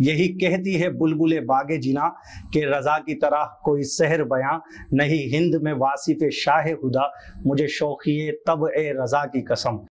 यही कहती है बुलबुल बागे जिना के रजा की तरह कोई सहर बयां नहीं हिंद में वासिफ शाह हुदा मुझे शौकी तब ए रजा की कसम